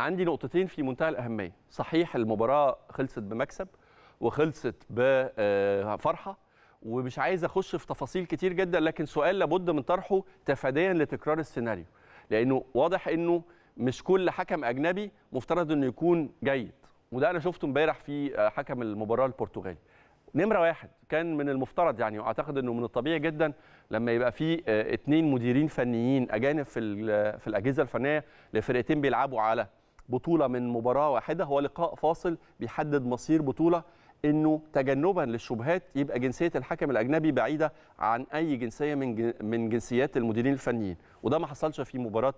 عندي نقطتين في منتهى الاهميه صحيح المباراه خلصت بمكسب وخلصت بفرحه آه، ومش عايز اخش في تفاصيل كتير جدا لكن سؤال لابد من طرحه تفاديا لتكرار السيناريو لانه واضح انه مش كل حكم اجنبي مفترض انه يكون جيد وده انا شفته امبارح في آه، حكم المباراه البرتغالي نمره واحد كان من المفترض يعني واعتقد انه من الطبيعي جدا لما يبقى في اثنين آه، مديرين فنيين اجانب في في الاجهزه الفنيه لفرقتين بيلعبوا على بطوله من مباراه واحده هو لقاء فاصل بيحدد مصير بطوله انه تجنبا للشبهات يبقى جنسيه الحكم الاجنبي بعيده عن اي جنسيه من من جنسيات المديرين الفنيين وده ما حصلش في مباراه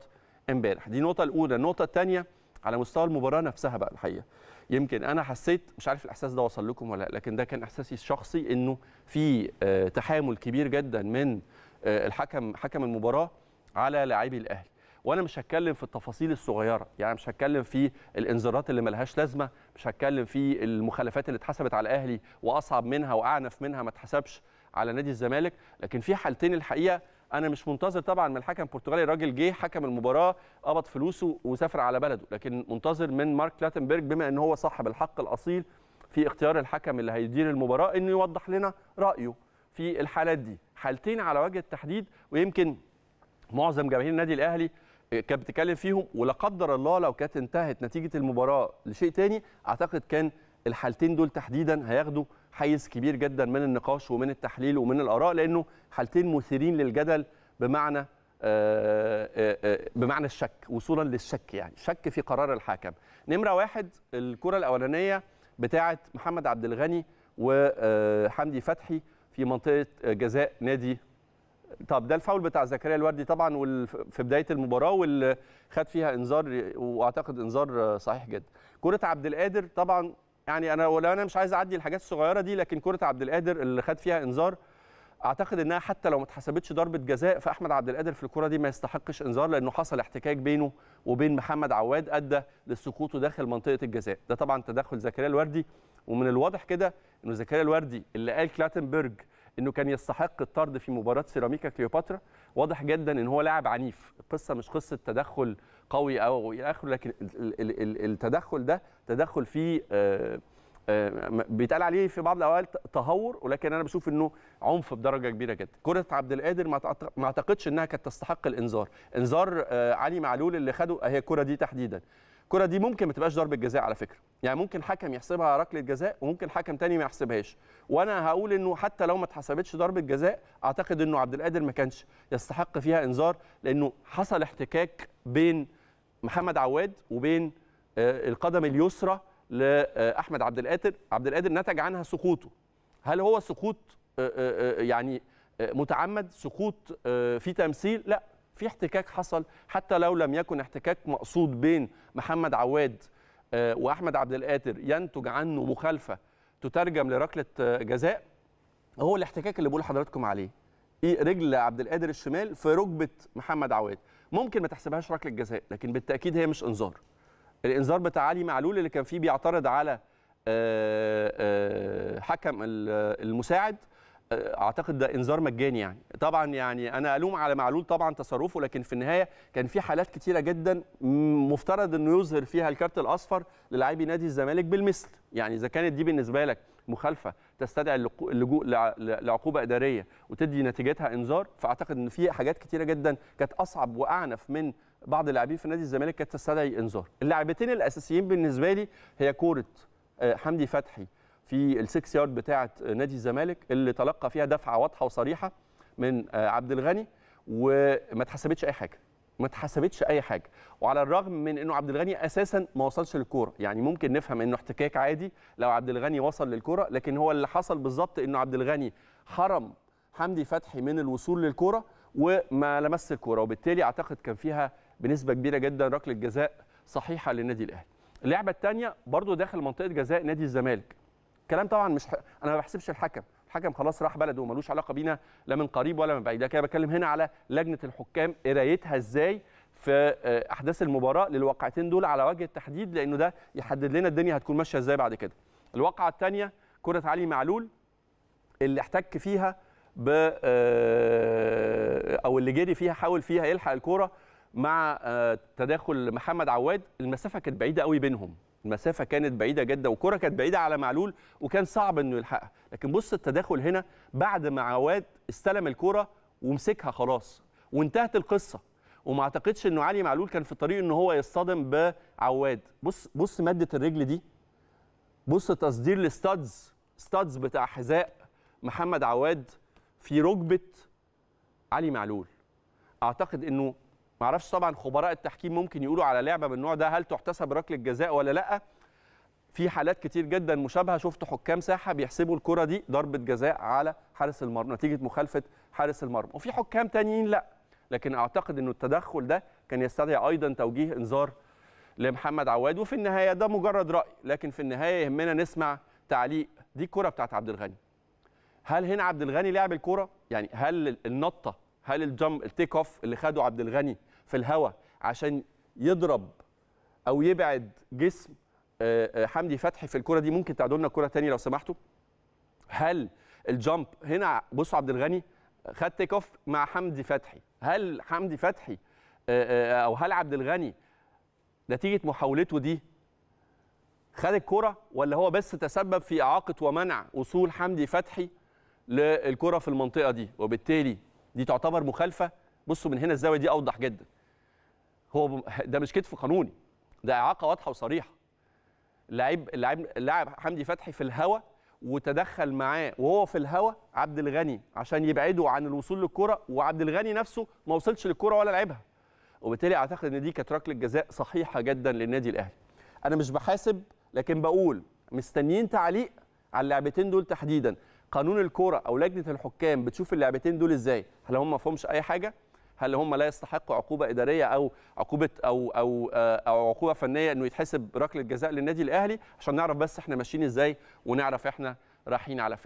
امبارح دي النقطه الاولى النقطه الثانيه على مستوى المباراه نفسها بقى الحقيقه يمكن انا حسيت مش عارف الاحساس ده وصل لكم ولا لكن ده كان احساسي الشخصي انه في آه، تحامل كبير جدا من آه، الحكم حكم المباراه على لاعبي الاهلي وانا مش هتكلم في التفاصيل الصغيره يعني مش هتكلم في الانذارات اللي ملهاش لازمه مش هتكلم في المخالفات اللي اتحسبت على الاهلي واصعب منها واعنف منها ما اتحسبش على نادي الزمالك لكن في حالتين الحقيقه انا مش منتظر طبعا من الحكم البرتغالي راجل جه حكم المباراه قبض فلوسه وسافر على بلده لكن منتظر من مارك لاتنبرج بما ان هو صاحب الحق الاصيل في اختيار الحكم اللي هيدير المباراه انه يوضح لنا رايه في الحالات دي حالتين على وجه التحديد ويمكن معظم جماهير النادي الاهلي كانت بتتكلم فيهم ولا قدر الله لو كانت انتهت نتيجه المباراه لشيء تاني اعتقد كان الحالتين دول تحديدا هياخدوا حيز كبير جدا من النقاش ومن التحليل ومن الاراء لانه حالتين مثيرين للجدل بمعنى آه، آه، آه، بمعنى الشك وصولا للشك يعني شك في قرار الحاكم نمره واحد الكره الاولانيه بتاعه محمد عبد الغني وحمدي فتحي في منطقه جزاء نادي طب ده الفاول بتاع زكريا الوردي طبعا في بدايه المباراه واللي خد فيها انذار واعتقد انذار صحيح جدا كره عبد القادر طبعا يعني انا ولا انا مش عايز اعدي الحاجات الصغيره دي لكن كره عبد القادر اللي خد فيها انذار اعتقد انها حتى لو ما اتحسبتش ضربه جزاء فاحمد عبد القادر في الكره دي ما يستحقش انذار لانه حصل احتكاك بينه وبين محمد عواد ادى لسقوطه داخل منطقه الجزاء ده طبعا تدخل زكريا الوردي ومن الواضح كده انه زكريا الوردي اللي قال كلاتنبرج انه كان يستحق الطرد في مباراه سيراميكا كليوباترا واضح جدا ان هو لاعب عنيف القصه مش قصه تدخل قوي او الى اخره لكن التدخل ده تدخل فيه آه، آه، بيتقال عليه في بعض الاوقات تهور ولكن انا بشوف انه عنف بدرجه كبيره جدا كره عبد القادر ما اعتقدش انها كانت تستحق الانذار انذار آه، علي معلول اللي خده هي الكره دي تحديدا الكره دي ممكن ما تبقاش ضربه جزاء على فكره يعني ممكن حكم يحسبها ركله جزاء وممكن حكم تاني ما يحسبهاش وانا هقول انه حتى لو ما اتحسبتش ضربه جزاء اعتقد انه عبد القادر ما كانش يستحق فيها انذار لانه حصل احتكاك بين محمد عواد وبين آه، القدم اليسرى لاحمد آه، عبد القادر عبد القادر نتج عنها سقوطه هل هو سقوط آه، يعني متعمد سقوط في تمثيل لا في احتكاك حصل حتى لو لم يكن احتكاك مقصود بين محمد عواد آه، واحمد عبد القادر ينتج عنه مخالفه تترجم لركله آه، جزاء هو الاحتكاك اللي بقول لحضراتكم عليه ايه رجل عبد القادر الشمال في ركبه محمد عواد ممكن ما تحسبهاش ركله جزاء لكن بالتاكيد هي مش انذار الانذار بتاع علي معلول اللي كان فيه بيعترض على آه، حكم المساعد اعتقد ده انذار مجاني يعني طبعا يعني انا الوم على معلول طبعا تصرفه لكن في النهايه كان في حالات كتيره جدا مفترض انه يظهر فيها الكارت الاصفر للاعبي نادي الزمالك بالمثل يعني اذا كانت دي بالنسبه لك مخالفه تستدعي اللجوء لعقوبه اداريه وتدي نتيجتها انذار فاعتقد ان في حاجات كتيره جدا كانت اصعب واعنف من بعض اللاعبين في نادي الزمالك كانت تستدعي انذار اللاعبتين الاساسيين بالنسبه لي هي كوره آه، حمدي فتحي في السكس يارد بتاعه نادي الزمالك اللي تلقى فيها دفعه واضحه وصريحه من آه، عبد الغني وما اتحسبتش اي حاجه ما اتحسبتش اي حاجه وعلى الرغم من انه عبد الغني اساسا ما وصلش للكوره يعني ممكن نفهم انه احتكاك عادي لو عبد الغني وصل للكوره لكن هو اللي حصل بالظبط انه عبد الغني حرم حمدي فتحي من الوصول للكوره وما لمس الكوره وبالتالي اعتقد كان فيها بنسبه كبيره جدا ركله جزاء صحيحه للنادي الاهلي اللعبه الثانيه برضو داخل منطقه جزاء نادي الزمالك الكلام طبعا مش انا ما بحسبش الحكم الحكم خلاص راح بلده وملوش علاقه بينا لا من قريب ولا من بعيد لكن انا بتكلم هنا على لجنه الحكام قرايتها ازاي في آه، احداث المباراه للواقعتين دول على وجه التحديد لانه ده يحدد لنا الدنيا هتكون ماشيه ازاي بعد كده الواقعه الثانيه كره علي معلول اللي احتك فيها ب آه، او اللي جري فيها حاول فيها يلحق الكوره مع آه، تداخل محمد عواد المسافه كانت بعيده قوي بينهم المسافه كانت بعيده جدا والكره كانت بعيده على معلول وكان صعب انه يلحقها لكن بص التداخل هنا بعد ما عواد استلم الكره ومسكها خلاص وانتهت القصه وما اعتقدش انه علي معلول كان في الطريق ان هو يصطدم بعواد بص بص ماده الرجل دي بص تصدير الستادز ستادز بتاع حذاء محمد عواد في ركبه علي معلول اعتقد انه ما اعرفش طبعا خبراء التحكيم ممكن يقولوا على لعبه من النوع ده هل تحتسب ركله جزاء ولا لا في حالات كتير جدا مشابهه شفت حكام ساحه بيحسبوا الكره دي ضربه جزاء على حارس المرمى نتيجه مخالفه حارس المرمى وفي حكام تانيين لا لكن اعتقد انه التدخل ده كان يستدعي ايضا توجيه انذار لمحمد عواد وفي النهايه ده مجرد راي لكن في النهايه يهمنا نسمع تعليق دي الكره بتاعت عبد الغني هل هنا عبد الغني لعب الكره يعني هل النطه هل الجم التيك اوف اللي خده عبد الغني في الهواء عشان يضرب او يبعد جسم آه، آه، حمدي فتحي في الكره دي ممكن تعدوا لنا الكره ثانيه لو سمحتوا هل الجامب هنا بصوا عبد الغني خد تيك اوف مع حمدي فتحي هل حمدي فتحي آه، او هل عبد الغني نتيجه محاولته دي خد الكره ولا هو بس تسبب في اعاقه ومنع وصول حمدي فتحي للكره في المنطقه دي وبالتالي دي تعتبر مخالفه بصوا من هنا الزاويه دي اوضح جدا هو ده مش كتف قانوني ده اعاقه واضحه وصريحه لعيب اللاعب اللاعب حمدي فتحي في الهوا وتدخل معاه وهو في الهوا عبد الغني عشان يبعده عن الوصول للكره وعبد الغني نفسه ما وصلش للكره ولا لعبها وبالتالي اعتقد ان دي كانت ركله جزاء صحيحه جدا للنادي الاهلي انا مش بحاسب لكن بقول مستنيين تعليق على اللعبتين دول تحديدا قانون الكوره او لجنه الحكام بتشوف اللعبتين دول ازاي هل هم ما فهمش اي حاجه هل هم لا يستحقوا عقوبه اداريه او عقوبه او او آه، او عقوبه فنيه انه يتحسب ركله جزاء للنادي الاهلي عشان نعرف بس احنا ماشيين ازاي ونعرف احنا رايحين على فين